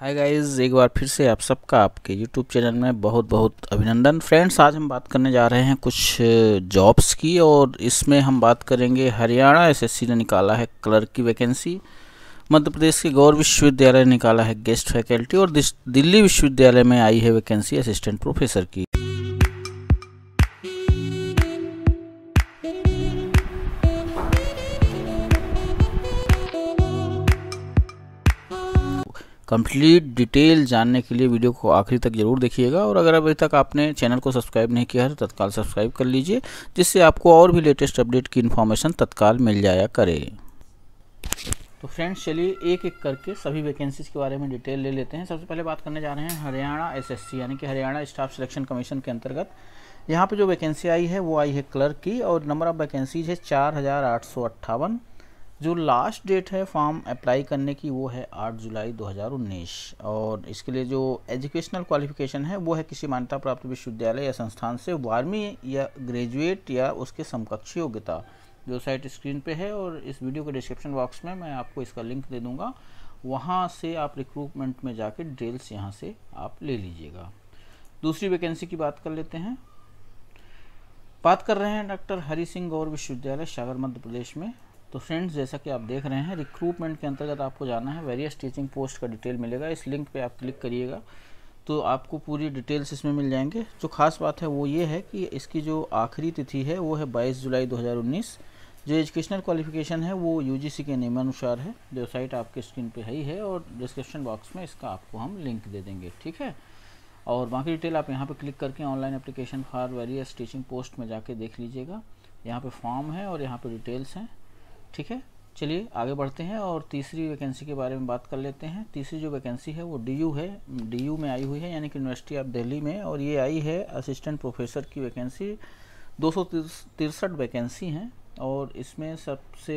hi guys एक बार फिर से आप सबका आपके यूट्यूब चैनल में बहुत बहुत अभिनंदन फ्रेंड्स आज हम बात करने जा रहे हैं कुछ जॉब्स की और इसमें हम बात करेंगे हरियाणा एसएससी ने निकाला है क्लर्क की वैकेंसी मध्य प्रदेश के गौर विश्वविद्यालय ने निकाला है गेस्ट फैकल्टी और दिल्ली विश्वविद्यालय में आई है वैकेंसी असिस्टेंट प्रोफेसर की कंप्लीट डिटेल जानने के लिए वीडियो को आखिरी तक जरूर देखिएगा और अगर अभी तक आपने चैनल को सब्सक्राइब नहीं किया है तो तत्काल सब्सक्राइब कर लीजिए जिससे आपको और भी लेटेस्ट अपडेट की इन्फॉर्मेशन तत्काल मिल जाया करे तो फ्रेंड्स चलिए एक एक करके सभी वैकेंसीज़ के बारे में डिटेल ले लेते हैं सबसे पहले बात करने जा रहे हैं हरियाणा एसएससी यानी कि हरियाणा स्टाफ सिलेक्शन कमीशन के अंतर्गत यहाँ पे जो वैकेंसी आई है वो आई है क्लर्क की और नंबर ऑफ़ वैकेंसीज है चार हज़ार आठ सौ अट्ठावन जो लास्ट डेट है फॉर्म अप्लाई करने की वो है 8 जुलाई 2019 और इसके लिए जो एजुकेशनल क्वालिफिकेशन है वो है किसी मान्यता प्राप्त विश्वविद्यालय या संस्थान से बारहवीं या ग्रेजुएट या उसके समकक्ष योग्यता जो साइट स्क्रीन पे है और इस वीडियो के डिस्क्रिप्शन बॉक्स में मैं आपको इसका लिंक दे दूँगा वहाँ से आप रिक्रूटमेंट में जाके डिटेल्स यहाँ से आप ले लीजिएगा दूसरी वैकेंसी की बात कर लेते हैं बात कर रहे हैं डॉक्टर हरी सिंह गौर विश्वविद्यालय सागर मध्य प्रदेश में तो फ्रेंड्स जैसा कि आप देख रहे हैं रिक्रूटमेंट के अंतर्गत आपको जाना है वेरियस टीचिंग पोस्ट का डिटेल मिलेगा इस लिंक पे आप क्लिक करिएगा तो आपको पूरी डिटेल्स इसमें मिल जाएंगे जो ख़ास बात है वो ये है कि इसकी जो आखिरी तिथि है वो है बाईस जुलाई दो जो एजुकेशनल क्वालिफिकेशन है वो यू के नियमानुसार है वेबसाइट आपके स्क्रीन पर ही है और डिस्क्रिप्शन बॉक्स में इसका आपको हम लिंक दे देंगे ठीक है और बाकी डिटेल आप यहाँ पे क्लिक करके online application for various teaching post में जाके देख लीजिएगा यहाँ पे फॉर्म है और यहाँ पे डिटेल्स हैं ठीक है चलिए आगे बढ़ते हैं और तीसरी वैकेंसी के बारे में बात कर लेते हैं तीसरी जो वैकेंसी है वो डी है डी में आई हुई है यानी कि यूनिवर्सिटी ऑफ दिल्ली में और ये आई है असिस्टेंट प्रोफेसर की वैकेंसी दो तिरसठ वैकेंसी हैं और इसमें सबसे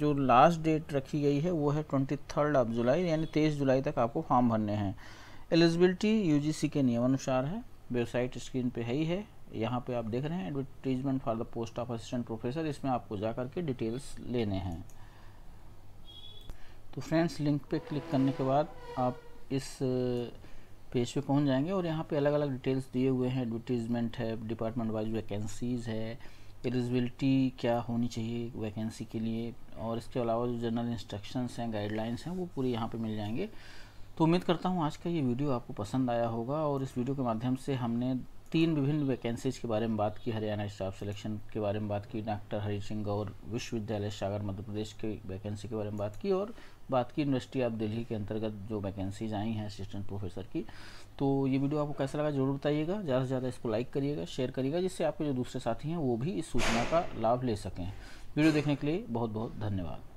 जो लास्ट डेट रखी गई है वो है ट्वेंटी थर्ड ऑफ जुलाई यानी तेईस जुलाई तक आपको फॉर्म भरने हैं एलिजिबिलिटी यूजीसी के नियमानुसार है वेबसाइट स्क्रीन पे है ही है यहाँ पे आप देख रहे हैं advertisement for the post of assistant professor इसमें आपको जा करके डिटेल्स लेने हैं तो फ्रेंड्स लिंक पे क्लिक करने के बाद आप इस पेज पे पहुँच जाएंगे और यहाँ पे अलग अलग डिटेल्स दिए हुए हैं एडवर्टीजमेंट है डिपार्टमेंट वाइज वैकेंसीज़ है एलिजिबिलिटी क्या होनी चाहिए वैकेंसी के लिए और इसके अलावा जो जनरल इंस्ट्रक्शंस हैं गाइडलाइंस हैं वो पूरी यहाँ पे मिल जाएंगे तो उम्मीद करता हूँ आज का ये वीडियो आपको पसंद आया होगा और इस वीडियो के माध्यम से हमने तीन विभिन्न वैकेंसीज के बारे में बात की हरियाणा स्टाफ सिलेक्शन के बारे में बात की डॉक्टर हरी सिंह गौर विश्वविद्यालय सागर मध्य प्रदेश के वैकेंसी के बारे में बात की और बात की यूनिवर्सिटी ऑफ दिल्ली के अंतर्गत जो वैकेंसीज आई हैं असिस्टेंट प्रोफेसर की तो ये वीडियो आपको कैसा लगा जरूर बताइएगा ज़्यादा से ज़्यादा इसको लाइक करिएगा शेयर करिएगा जिससे आपके जो दूसरे साथी हैं वो भी इस सूचना का लाभ ले सकें वीडियो देखने के लिए बहुत बहुत धन्यवाद